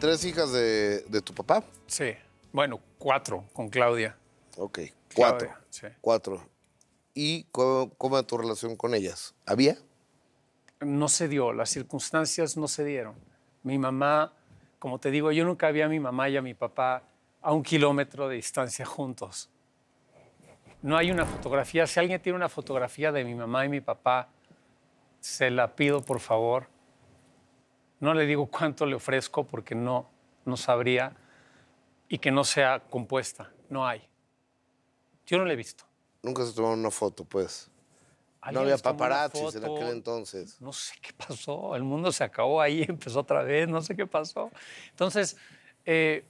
tres hijas de, tu papá. Sí, bueno, cuatro con Claudia. Ok, cuatro. Cuatro. ¿Y cómo, cómo era tu relación con ellas? ¿Había? No se dio, las circunstancias no se dieron. Mi mamá, como te digo, yo nunca vi a mi mamá y a mi papá a un kilómetro de distancia juntos. No hay una fotografía. Si alguien tiene una fotografía de mi mamá y mi papá, se la pido por favor. No le digo cuánto le ofrezco porque no, no sabría y que no sea compuesta. No hay. Yo no la he visto. Nunca se tomó una foto, pues. No había paparazzis en aquel entonces. No sé qué pasó. El mundo se acabó ahí, empezó otra vez, no sé qué pasó. Entonces, eh,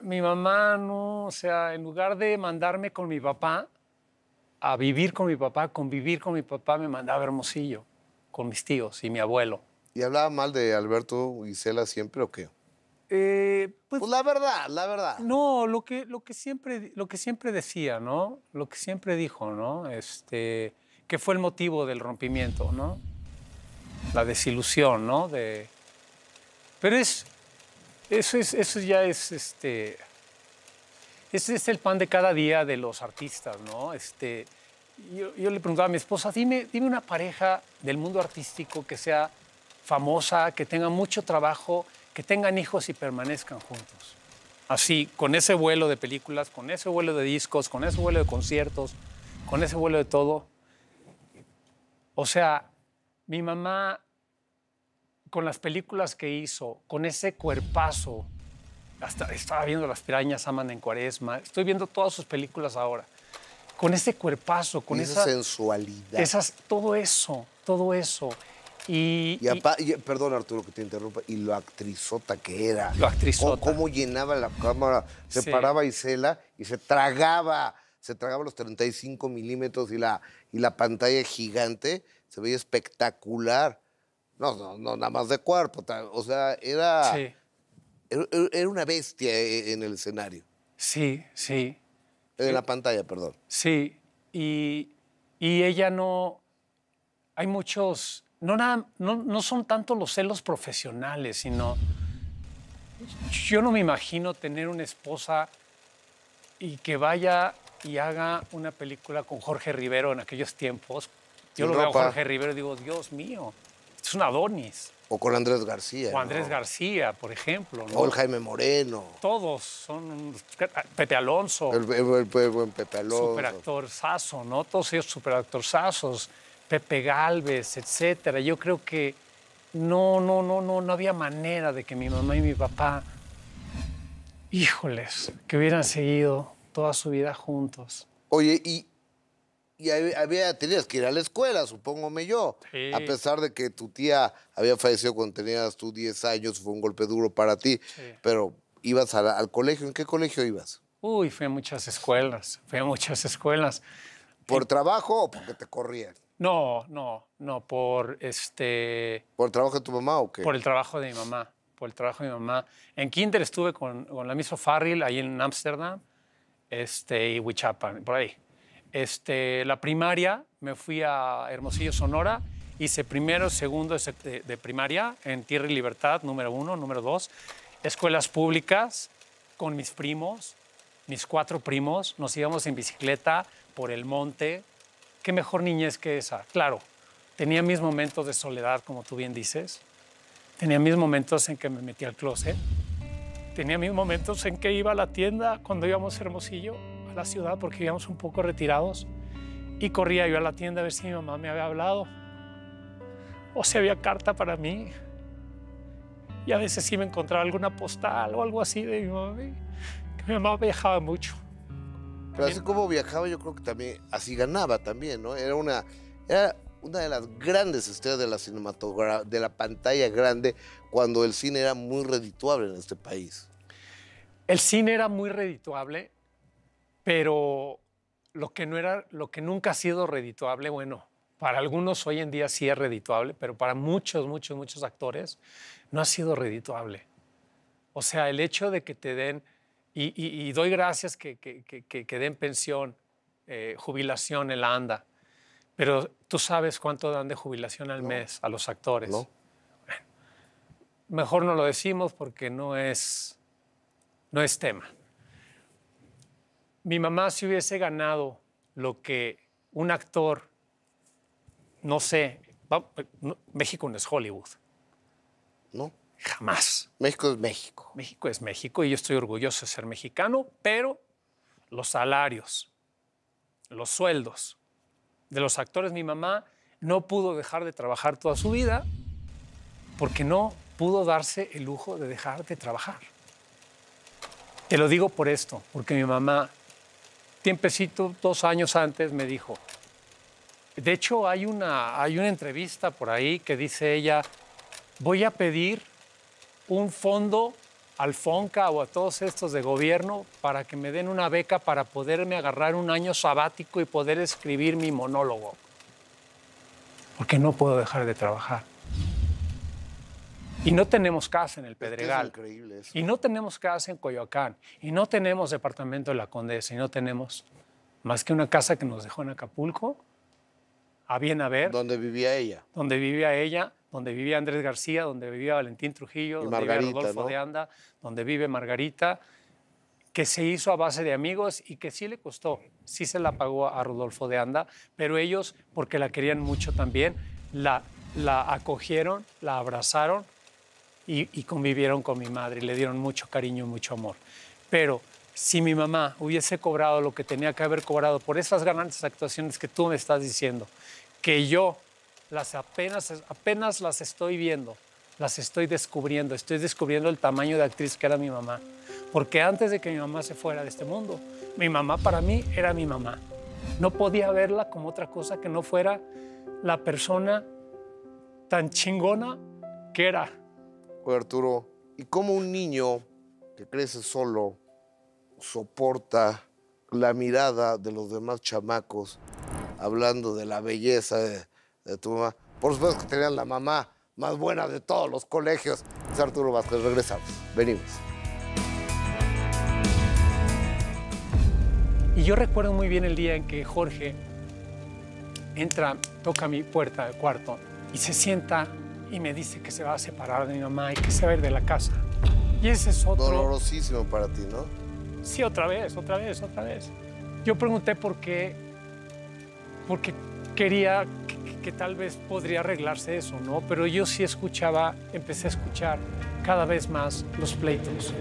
mi mamá no, o sea, en lugar de mandarme con mi papá, a vivir con mi papá, convivir con mi papá, me mandaba a Hermosillo, con mis tíos y mi abuelo. ¿Y hablaba mal de Alberto Gisela siempre o qué? Eh, pues, pues, la verdad, la verdad. No, lo que, lo, que siempre, lo que siempre decía, ¿no? Lo que siempre dijo, ¿no? Este, que fue el motivo del rompimiento, ¿no? La desilusión, ¿no? De... Pero es, eso, es, eso ya es, este, ese es el pan de cada día de los artistas, ¿no? Este, yo, le preguntaba a mi esposa, dime, dime una pareja del mundo artístico que sea famosa, que tenga mucho trabajo, que tengan hijos y permanezcan juntos. Así, con ese vuelo de películas, con ese vuelo de discos, con ese vuelo de conciertos, con ese vuelo de todo. O sea, mi mamá, con las películas que hizo, con ese cuerpazo, hasta estaba viendo Las pirañas aman en cuaresma, estoy viendo todas sus películas ahora, con ese cuerpazo, con esa, esa sensualidad. Esas, todo eso, todo eso. Y, perdón Arturo que te interrumpa, y lo actrizota que era. Lo actrizota. Cómo, cómo llenaba la cámara, se paraba Isela y se tragaba, se tragaba los 35 milímetros y la, y la pantalla gigante se veía espectacular. No, no, nada más de cuerpo, o sea, era, sí. Er, er, era, una bestia eh, eh, en el escenario. Sí, sí. Eh, en la pantalla, perdón. Sí, y, y ella no... Hay muchos no, no, no son tanto los celos profesionales, sino yo no me imagino tener una esposa y que vaya y haga una película con Jorge Rivero en aquellos tiempos. Yo lo veo a Jorge Rivero y digo, Dios mío, es un Adonis. O con Andrés García. O Andrés García, por ejemplo. O el Jaime Moreno. Todos son. Pepe Alonso. El, el, Alonso. Superactor Sazo, ¿no? Todos ellos superactor Sazos. Pepe Galvez, etcétera. Yo creo que no, no, no, no, no había manera de que mi mamá y mi papá, híjoles, que hubieran seguido toda su vida juntos. Oye, y, había, tenías que ir a la escuela, supóngome yo. A pesar de que tu tía había fallecido cuando tenías tú 10 años, fue un golpe duro para ti, pero ibas al colegio. ¿En qué colegio ibas? Uy, fui a muchas escuelas, fui a muchas escuelas. ¿Por trabajo o porque te corrían? No, no, no, por este... ¿Por el trabajo de tu mamá o qué? Por el trabajo de mi mamá, por el trabajo de mi mamá. En kinder estuve con, con la misma Farrell, ahí en Ámsterdam este, y Huichapan, por ahí. Este, la primaria me fui a Hermosillo, Sonora, hice primero, segundo de, de primaria en Tierra y Libertad, número uno, número dos. Escuelas públicas con mis primos, mis cuatro primos, nos íbamos en bicicleta por el monte, qué mejor niñez que esa. Claro, tenía mis momentos de soledad, como tú bien dices. Tenía mis momentos en que me metía al closet. Tenía mis momentos en que iba a la tienda cuando íbamos a Hermosillo, a la ciudad, porque íbamos un poco retirados. Y corría yo a la tienda a ver si mi mamá me había hablado o si había carta para mí. Y a veces sí me encontraba alguna postal o algo así de mi mamá. Que mi mamá viajaba mucho. Pero así como viajaba, yo creo que también así ganaba también, ¿no? Era una, era una de las grandes estrellas de la cinematografía, de la pantalla grande, cuando el cine era muy redituable en este país. El cine era muy redituable, pero lo que, no era, lo que nunca ha sido redituable, bueno, para algunos hoy en día sí es redituable, pero para muchos, muchos, muchos actores no ha sido redituable. O sea, el hecho de que te den y, doy gracias que, den pensión, eh, jubilación en la ANDA. Pero tú sabes cuánto dan de jubilación al mes a los actores. No. mejor no lo decimos porque no es, no es tema. Mi mamá si hubiese ganado lo que un actor, no sé, México no es Hollywood. No. Jamás. México es México. México es México y yo estoy orgulloso de ser mexicano, pero los salarios, los sueldos de los actores, mi mamá no pudo dejar de trabajar toda su vida porque no pudo darse el lujo de dejar de trabajar. Te lo digo por esto, porque mi mamá, tiempecito, dos años antes, me dijo, de hecho hay una, hay una entrevista por ahí que dice ella, voy a pedir un fondo al FONCA o a todos estos de gobierno para que me den una beca para poderme agarrar un año sabático y poder escribir mi monólogo. Porque no puedo dejar de trabajar. Y no tenemos casa en el Pedregal. Es increíble eso. Y no tenemos casa en Coyoacán. Y no tenemos departamento de la Condesa. Y no tenemos más que una casa que nos dejó en Acapulco, a bien a ver. Donde vivía ella. Donde vivía ella donde vivía Andrés García, donde vivía Valentín Trujillo, donde vivía Rodolfo de Anda, donde vive Margarita, que se hizo a base de amigos y que sí le costó, sí se la pagó a Rodolfo de Anda, pero ellos, porque la querían mucho también, la, acogieron, la abrazaron y, convivieron con mi madre, y le dieron mucho cariño y mucho amor. Pero si mi mamá hubiese cobrado lo que tenía que haber cobrado por esas grandes actuaciones que tú me estás diciendo, que yo las apenas, apenas las estoy viendo, las estoy descubriendo, estoy descubriendo el tamaño de actriz que era mi mamá. Porque antes de que mi mamá se fuera de este mundo, mi mamá para mí era mi mamá. No podía verla como otra cosa que no fuera la persona tan chingona que era. Arturo, ¿y cómo un niño que crece solo soporta la mirada de los demás chamacos hablando de la belleza? De de tu mamá. Por supuesto que tenías la mamá más buena de todos los colegios. Es Arturo Vázquez, regresamos. Venimos. Y yo recuerdo muy bien el día en que Jorge entra, toca mi puerta de cuarto y se sienta y me dice que se va a separar de mi mamá y que se va a ir de la casa. Y ese es otro... Dolorosísimo para ti, ¿no? Sí, otra vez, otra vez, otra vez. Yo pregunté por qué, porque quería que tal vez podría arreglarse eso, ¿no? Pero yo sí escuchaba, empecé a escuchar cada vez más los pleitos.